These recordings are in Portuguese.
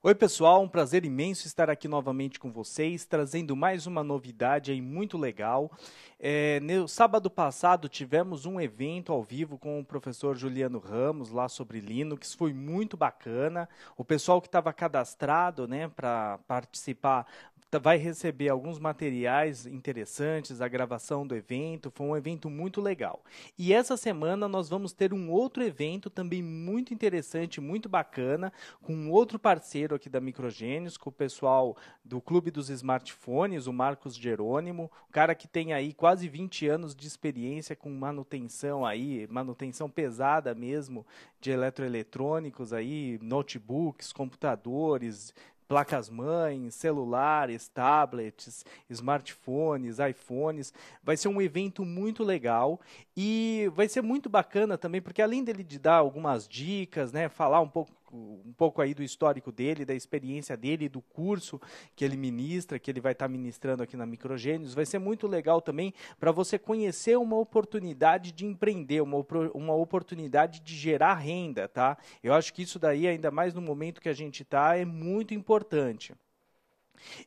Oi, pessoal, um prazer imenso estar aqui novamente com vocês, trazendo mais uma novidade aí muito legal. É, no sábado passado tivemos um evento ao vivo com o professor Juliano Ramos lá sobre Linux, foi muito bacana. O pessoal que estava cadastrado né, para participar Tá, vai receber alguns materiais interessantes, a gravação do evento, foi um evento muito legal. E essa semana nós vamos ter um outro evento também muito interessante, muito bacana, com um outro parceiro aqui da Microgênios, com o pessoal do Clube dos Smartphones, o Marcos Jerônimo, um cara que tem aí quase 20 anos de experiência com manutenção aí, manutenção pesada mesmo de eletroeletrônicos aí, notebooks, computadores, placas-mães, celulares, tablets, smartphones, iPhones. Vai ser um evento muito legal e vai ser muito bacana também, porque além dele de dar algumas dicas, né, falar um pouco um pouco aí do histórico dele, da experiência dele, do curso que ele ministra, que ele vai estar tá ministrando aqui na Microgênios. Vai ser muito legal também para você conhecer uma oportunidade de empreender, uma, uma oportunidade de gerar renda, tá? Eu acho que isso daí, ainda mais no momento que a gente está, é muito importante.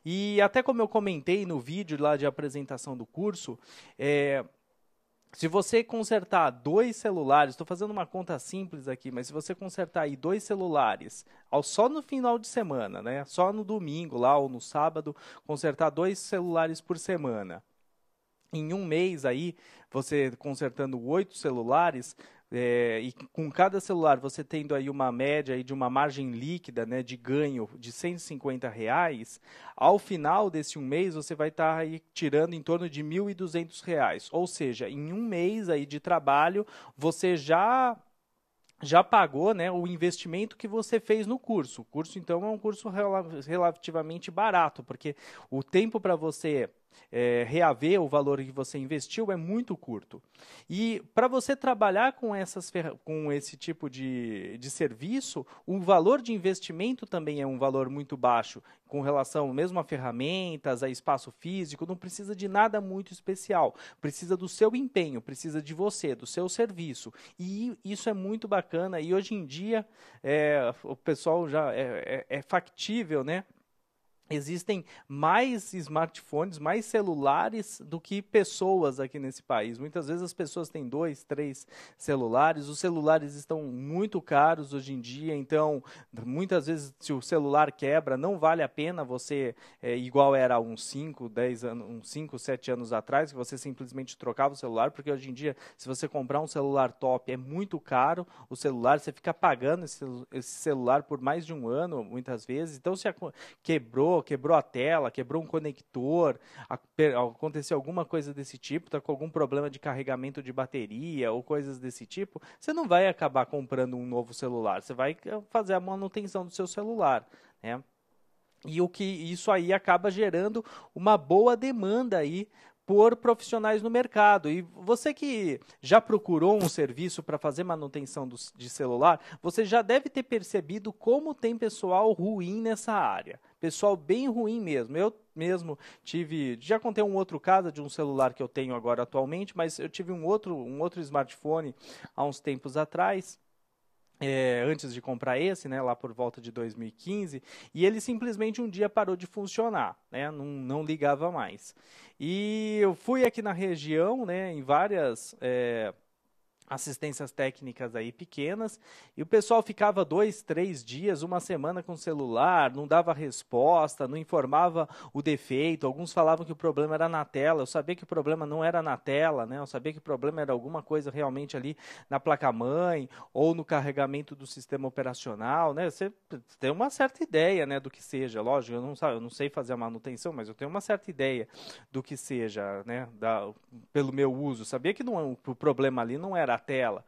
E até como eu comentei no vídeo lá de apresentação do curso, é, se você consertar dois celulares, estou fazendo uma conta simples aqui, mas se você consertar aí dois celulares, ao, só no final de semana, né? Só no domingo lá ou no sábado, consertar dois celulares por semana. Em um mês aí, você consertando oito celulares, é, e com cada celular você tendo aí uma média aí de uma margem líquida né, de ganho de 150 reais, ao final desse um mês você vai estar tá aí tirando em torno de 1.200 reais. Ou seja, em um mês aí de trabalho você já já pagou né, o investimento que você fez no curso. O curso, então, é um curso relativamente barato, porque o tempo para você é, reaver o valor que você investiu é muito curto. E para você trabalhar com, essas, com esse tipo de, de serviço, o valor de investimento também é um valor muito baixo, com relação mesmo a ferramentas, a espaço físico, não precisa de nada muito especial. Precisa do seu empenho, precisa de você, do seu serviço. E isso é muito bacana. E hoje em dia, é, o pessoal já é, é, é factível, né? existem mais smartphones, mais celulares do que pessoas aqui nesse país. Muitas vezes as pessoas têm dois, três celulares. Os celulares estão muito caros hoje em dia, então muitas vezes se o celular quebra, não vale a pena você, é, igual era uns 5, 10 anos, uns 5, 7 anos atrás, que você simplesmente trocava o celular, porque hoje em dia, se você comprar um celular top, é muito caro o celular, você fica pagando esse, esse celular por mais de um ano, muitas vezes. Então, se a, quebrou, quebrou, quebrou a tela, quebrou um conector, aconteceu alguma coisa desse tipo, está com algum problema de carregamento de bateria ou coisas desse tipo, você não vai acabar comprando um novo celular, você vai eh, fazer a manutenção do seu celular, né? E o que isso aí acaba gerando uma boa demanda aí por profissionais no mercado. E você que já procurou um serviço para fazer manutenção do, de celular, você já deve ter percebido como tem pessoal ruim nessa área. Pessoal bem ruim mesmo. Eu mesmo tive, já contei um outro caso de um celular que eu tenho agora atualmente, mas eu tive um outro, um outro smartphone há uns tempos atrás é, antes de comprar esse, né, lá por volta de 2015, e ele simplesmente um dia parou de funcionar, né, não, não ligava mais. E eu fui aqui na região, né, em várias é, assistências técnicas aí pequenas e o pessoal ficava dois, três dias, uma semana com o celular, não dava resposta, não informava o defeito. Alguns falavam que o problema era na tela. Eu sabia que o problema não era na tela, né? Eu sabia que o problema era alguma coisa realmente ali na placa-mãe ou no carregamento do sistema operacional, né? Você tem uma certa ideia, né, do que seja. Lógico, eu não, eu não sei fazer a manutenção, mas eu tenho uma certa ideia do que seja, né, da, pelo meu uso. sabia que não, é, o problema ali não era a tela.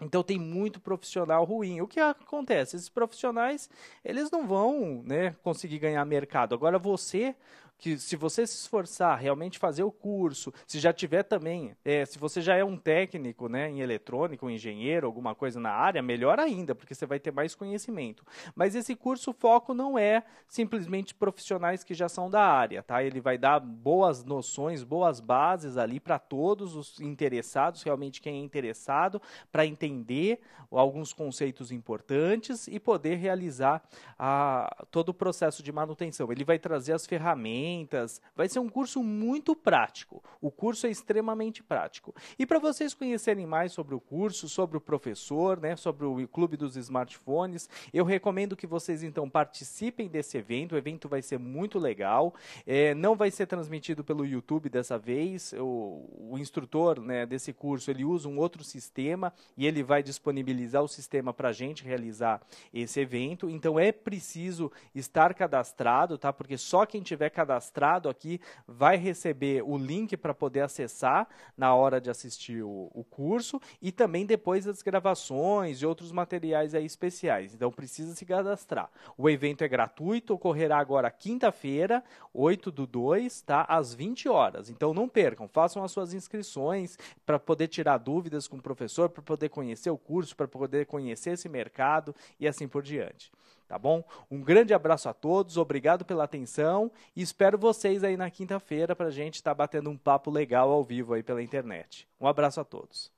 Então tem muito profissional ruim. O que acontece? Esses profissionais, eles não vão né, conseguir ganhar mercado. Agora você que se você se esforçar, realmente fazer o curso, se já tiver também, é, se você já é um técnico né, em eletrônico, um engenheiro, alguma coisa na área, melhor ainda, porque você vai ter mais conhecimento. Mas esse curso, o foco não é simplesmente profissionais que já são da área, tá? Ele vai dar boas noções, boas bases ali para todos os interessados, realmente quem é interessado, para entender alguns conceitos importantes e poder realizar a, todo o processo de manutenção. Ele vai trazer as ferramentas, ferramentas. Vai ser um curso muito prático. O curso é extremamente prático. E para vocês conhecerem mais sobre o curso, sobre o professor, né, sobre o Clube dos Smartphones, eu recomendo que vocês então participem desse evento. O evento vai ser muito legal. É, não vai ser transmitido pelo YouTube dessa vez. O, o instrutor né, desse curso ele usa um outro sistema e ele vai disponibilizar o sistema para a gente realizar esse evento. Então é preciso estar cadastrado, tá? Porque só quem tiver cadastrado cadastrado aqui vai receber o link para poder acessar na hora de assistir o, o curso e também depois as gravações e outros materiais aí especiais. Então precisa se cadastrar. O evento é gratuito, ocorrerá agora quinta-feira, 8 do 2, tá? Às 20 horas. Então não percam, façam as suas inscrições para poder tirar dúvidas com o professor, para poder conhecer o curso, para poder conhecer esse mercado e assim por diante tá bom? Um grande abraço a todos, obrigado pela atenção e espero vocês aí na quinta-feira para a gente estar tá batendo um papo legal ao vivo aí pela internet. Um abraço a todos.